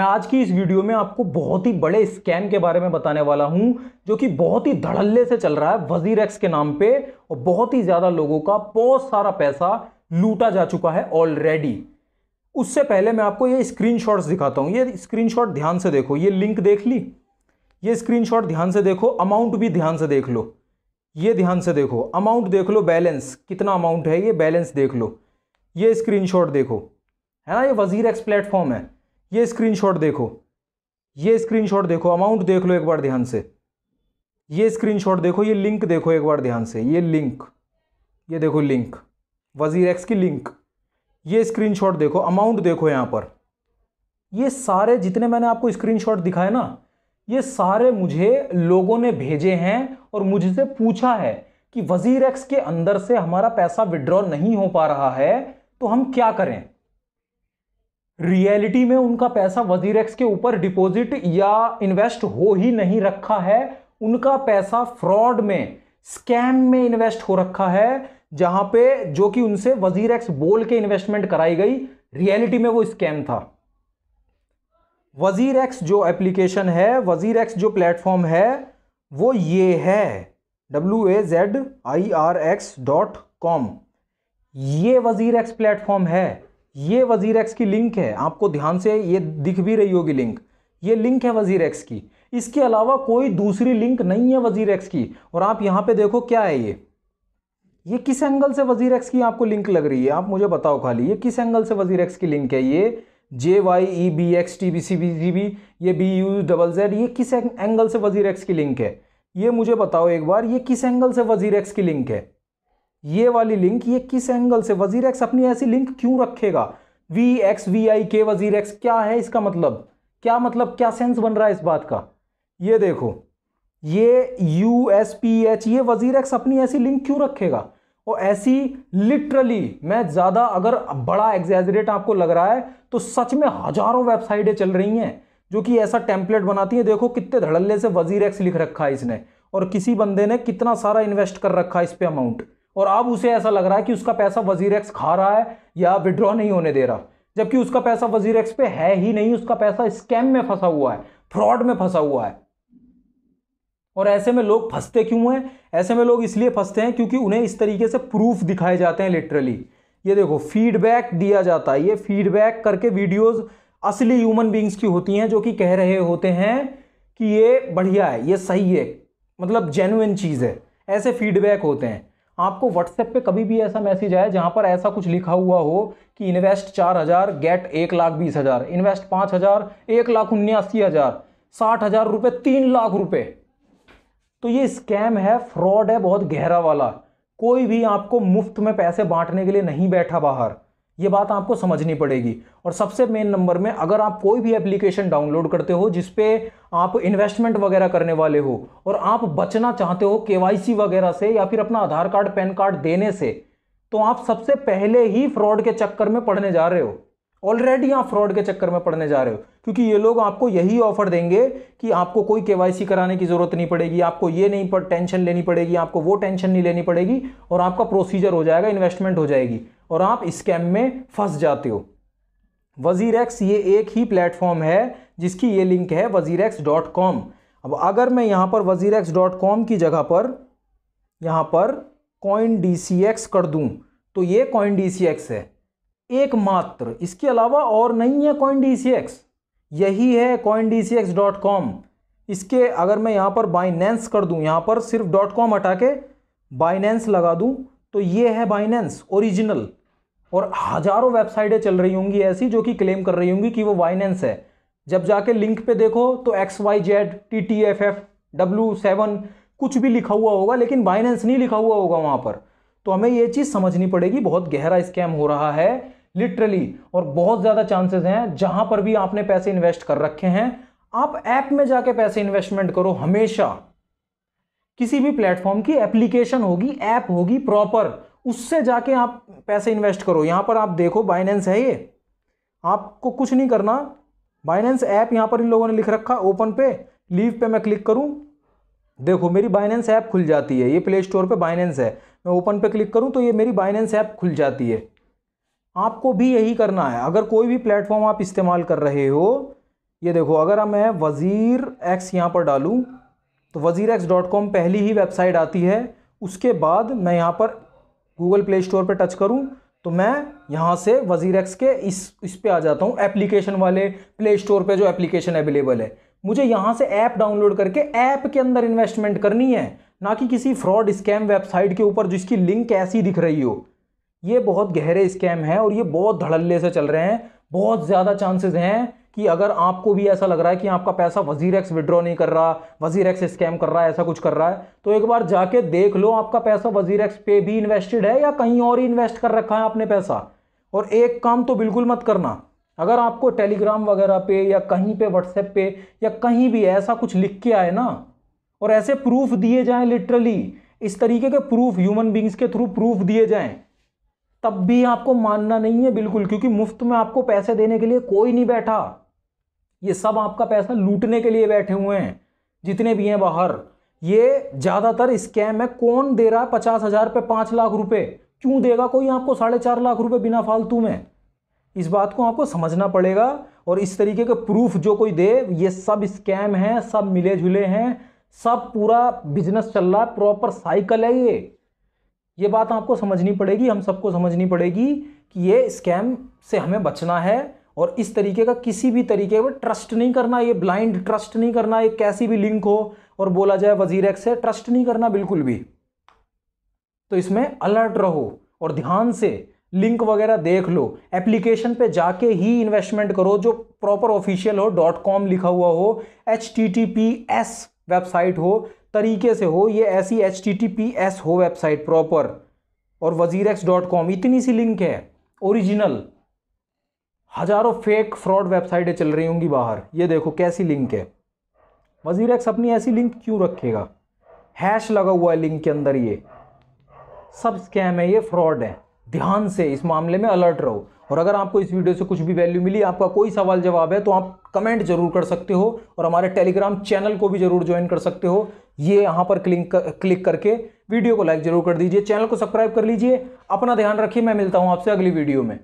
मैं आज की इस वीडियो में आपको बहुत ही बड़े स्कैम के बारे में बताने वाला हूं जो कि बहुत ही धड़ल्ले से चल रहा है वजीर एक्स के नाम पे और बहुत ही ज़्यादा लोगों का बहुत सारा पैसा लूटा जा चुका है ऑलरेडी उससे पहले मैं आपको ये स्क्रीनशॉट्स दिखाता हूँ ये स्क्रीनशॉट ध्यान से देखो ये लिंक देख ली ये स्क्रीनशॉट ध्यान से देखो अमाउंट भी ध्यान से देख लो ये ध्यान से देखो अमाउंट देख लो बैलेंस कितना अमाउंट है ये बैलेंस देख लो ये स्क्रीनशॉट देखो है ना ये वजीर एक्स प्लेटफॉर्म है ये स्क्रीनशॉट देखो ये स्क्रीनशॉट देखो अमाउंट देख लो एक बार ध्यान से ये स्क्रीनशॉट देखो ये लिंक देखो एक बार ध्यान से ये लिंक ये देखो लिंक वजीर एक्स की लिंक ये स्क्रीनशॉट देखो अमाउंट देखो यहाँ पर ये सारे जितने मैंने आपको स्क्रीनशॉट दिखाए ना ये सारे मुझे लोगों ने भेजे हैं और मुझसे पूछा है कि वजीर एक्स के अंदर से हमारा पैसा विड्रॉ नहीं हो पा रहा है तो हम क्या करें रियलिटी में उनका पैसा वजीर एक्स के ऊपर डिपॉजिट या इन्वेस्ट हो ही नहीं रखा है उनका पैसा फ्रॉड में स्कैम में इन्वेस्ट हो रखा है जहां पे जो कि उनसे वजीर एक्स बोल के इन्वेस्टमेंट कराई गई रियलिटी में वो स्कैम था वजीर एक्स जो एप्लीकेशन है वजीर एक्स जो प्लेटफॉर्म है वो ये है W A Z I R X dot com ये वजीर एक्स प्लेटफॉर्म है ये वजीर एक्स की लिंक है आपको ध्यान से ये दिख भी रही होगी लिंक ये लिंक है वजीर एक्स की इसके अलावा कोई दूसरी लिंक नहीं है वजीर एक्स की और आप यहाँ पे देखो क्या है ये ये किस एंगल से वजीर एक्स की आपको लिंक लग रही है आप मुझे बताओ खाली ये किस एंगल से वजीर एक्स की लिंक है ये J Y E B X T B C B G B ये बी यू डबल जेड ये किस एंगल से वजीर एक्स की लिंक है ये मुझे बताओ एक बार ये किस एंगल से वजीर एक्स की लिंक है ये वाली लिंक ये किस एंगल से वजीर एक्स अपनी ऐसी लिंक क्यों रखेगा वी एक्स वी आई के वजीर एक्स क्या है इसका मतलब क्या मतलब क्या सेंस बन रहा है इस बात का ये देखो ये यू एस पी एच ये वजीर एक्स अपनी ऐसी लिंक क्यों रखेगा और ऐसी लिटरली मैं ज़्यादा अगर बड़ा एग्जेजरेट आपको लग रहा है तो सच में हजारों वेबसाइटें चल रही हैं जो कि ऐसा टेम्पलेट बनाती है देखो कितने धड़ल्ले से वजीर एक्स लिख रखा है इसने और किसी बंदे ने कितना सारा इन्वेस्ट कर रखा है इस पर अमाउंट और अब उसे ऐसा लग रहा है कि उसका पैसा वजीर एक्स खा रहा है या विड्रॉ नहीं होने दे रहा जबकि उसका पैसा वजीर एक्स पे है ही नहीं उसका पैसा स्कैम में फंसा हुआ है फ्रॉड में फंसा हुआ है और ऐसे में लोग फंसते क्यों हैं ऐसे में लोग इसलिए फंसते हैं क्योंकि उन्हें इस तरीके से प्रूफ दिखाए जाते हैं लिटरली ये देखो फीडबैक दिया जाता है ये फीडबैक करके वीडियोस असली ह्यूमन बींग्स की होती हैं जो कि कह रहे होते हैं कि ये बढ़िया है ये सही है मतलब जेनुइन चीज़ है ऐसे फीडबैक होते हैं आपको व्हाट्सएप पे कभी भी ऐसा मैसेज आया जहाँ पर ऐसा कुछ लिखा हुआ हो कि इन्वेस्ट चार हज़ार गेट एक लाख बीस हज़ार इन्वेस्ट पाँच हज़ार एक लाख उन्यासी हज़ार साठ हज़ार रुपये तीन लाख रुपये तो ये स्कैम है फ्रॉड है बहुत गहरा वाला कोई भी आपको मुफ्त में पैसे बांटने के लिए नहीं बैठा बाहर ये बात आपको समझनी पड़ेगी और सबसे मेन नंबर में अगर आप कोई भी एप्लीकेशन डाउनलोड करते हो जिसपे आप इन्वेस्टमेंट वगैरह करने वाले हो और आप बचना चाहते हो के वगैरह से या फिर अपना आधार कार्ड पैन कार्ड देने से तो आप सबसे पहले ही फ्रॉड के चक्कर में पढ़ने जा रहे हो ऑलरेडी आप फ्रॉड के चक्कर में पड़ने जा रहे हो क्योंकि ये लोग आपको यही ऑफर देंगे कि आपको कोई के कराने की ज़रूरत नहीं पड़ेगी आपको ये नहीं पर टेंशन लेनी पड़ेगी आपको वो टेंशन नहीं लेनी पड़ेगी और आपका प्रोसीजर हो जाएगा इन्वेस्टमेंट हो जाएगी और आप स्कैम में फंस जाते हो वज़ीर एक्स ये एक ही प्लेटफॉर्म है जिसकी ये लिंक है वज़ीर एक्स डॉट कॉम अब अगर मैं यहाँ पर वज़ीर एक्स डॉट कॉम की जगह पर यहाँ पर कॉइन डी सी एक्स कर दूँ तो ये कॉइन डी सी एक्स है एकमात्र इसके अलावा और नहीं है कॉइन डी सी एक्स यही है coin D C X dot com इसके अगर मैं यहाँ पर बाइनेंस कर दूँ यहाँ पर सिर्फ डॉट कॉम हटा के बाइनेंस लगा दूँ तो ये है बाइनेंस ओरिजिनल और हजारों वेबसाइटें चल रही होंगी ऐसी जो कि क्लेम कर रही होंगी कि वो वाइनेंस है जब जाके लिंक पे देखो तो X Y Z T T F F W seven कुछ भी लिखा हुआ होगा लेकिन बाइनेंस नहीं लिखा हुआ होगा वहाँ पर तो हमें ये चीज़ समझनी पड़ेगी बहुत गहरा स्कैम हो रहा है लिटरली और बहुत ज़्यादा चांसेस हैं जहाँ पर भी आपने पैसे इन्वेस्ट कर रखे हैं आप ऐप में जाके पैसे इन्वेस्टमेंट करो हमेशा किसी भी प्लेटफॉर्म की एप्लीकेशन होगी ऐप होगी प्रॉपर उससे जाके आप पैसे इन्वेस्ट करो यहाँ पर आप देखो बाइनेंस है ये आपको कुछ नहीं करना बाइनेंस ऐप यहाँ पर इन लोगों ने लिख रखा ओपन पे लीव पे मैं क्लिक करूँ देखो मेरी बाइनेंस ऐप खुल जाती है ये प्ले स्टोर पर बाइनेंस है मैं ओपन पे क्लिक करूँ तो ये मेरी बाइनेंस ऐप खुल जाती है आपको भी यही करना है अगर कोई भी प्लेटफॉर्म आप इस्तेमाल कर रहे हो ये देखो अगर मैं वज़ीर एक्स यहाँ पर डालूँ तो वज़ीर एक्स डॉट कॉम पहली ही वेबसाइट आती है उसके बाद मैं यहाँ पर गूगल प्ले स्टोर पर टच करूँ तो मैं यहाँ से वजीर एक्स के इस इस पे आ जाता हूँ एप्लीकेशन वाले प्ले स्टोर पे जो एप्लीकेशन अवेलेबल है मुझे यहाँ से ऐप डाउनलोड करके ऐप के अंदर इन्वेस्टमेंट करनी है ना कि किसी फ्रॉड स्कैम वेबसाइट के ऊपर जिसकी लिंक ऐसी दिख रही हो ये बहुत गहरे स्कैम है और ये बहुत धड़ल्ले से चल रहे हैं बहुत ज़्यादा चांसेस हैं कि अगर आपको भी ऐसा लग रहा है कि आपका पैसा वजीर एक्स विड्रॉ नहीं कर रहा वजीर एक्स स्कैम कर रहा है ऐसा कुछ कर रहा है तो एक बार जाके देख लो आपका पैसा वजीर एक्स पे भी इन्वेस्टेड है या कहीं और ही इन्वेस्ट कर रखा है आपने पैसा और एक काम तो बिल्कुल मत करना अगर आपको टेलीग्राम वगैरह पे या कहीं पे व्हाट्सएप पे या कहीं भी ऐसा कुछ लिख के आए ना और ऐसे प्रूफ दिए जाएं लिटरली इस तरीके के प्रूफ ह्यूमन बींग्स के थ्रू प्रूफ दिए जाएं तब भी आपको मानना नहीं है बिल्कुल क्योंकि मुफ्त में आपको पैसे देने के लिए कोई नहीं बैठा ये सब आपका पैसा लूटने के लिए बैठे हुए हैं जितने भी हैं बाहर ये ज़्यादातर स्कैम है कौन दे रहा है पचास हज़ार पे पाँच लाख रुपए क्यों देगा कोई आपको साढ़े चार लाख रुपए बिना फालतू में इस बात को आपको समझना पड़ेगा और इस तरीके के प्रूफ जो कोई दे ये सब स्कैम हैं सब मिले जुले हैं सब पूरा बिजनेस चल रहा है प्रॉपर साइकिल है ये ये बात आपको समझनी पड़ेगी हम सबको समझनी पड़ेगी कि ये स्कैम से हमें बचना है और इस तरीके का किसी भी तरीके पर ट्रस्ट नहीं करना ये ब्लाइंड ट्रस्ट नहीं करना ये कैसी भी लिंक हो और बोला जाए वजीर एक्स से ट्रस्ट नहीं करना बिल्कुल भी तो इसमें अलर्ट रहो और ध्यान से लिंक वगैरह देख लो एप्लीकेशन पे जाके ही इन्वेस्टमेंट करो जो प्रॉपर ऑफिशियल हो डॉट कॉम लिखा हुआ हो H T T P S website हो तरीके से हो ये ऐसी H T T P S हो वेबसाइट प्रॉपर और वजीर एक्स डॉट कॉम इतनी सी लिंक है ओरिजिनल हजारों फेक फ्रॉड वेबसाइटें चल रही होंगी बाहर ये देखो कैसी लिंक है वजीर एक्स अपनी ऐसी लिंक क्यों रखेगा हैश लगा हुआ है लिंक के अंदर ये सब स्कैम है ये फ्रॉड है ध्यान से इस मामले में अलर्ट रहो और अगर आपको इस वीडियो से कुछ भी वैल्यू मिली आपका कोई सवाल जवाब है तो आप कमेंट जरूर कर सकते हो और हमारे टेलीग्राम चैनल को भी जरूर ज्वाइन कर सकते हो ये यहाँ पर क्लिक क्लिक करके वीडियो को लाइक जरूर कर दीजिए चैनल को सब्सक्राइब कर लीजिए अपना ध्यान रखिए मैं मिलता हूँ आपसे अगली वीडियो में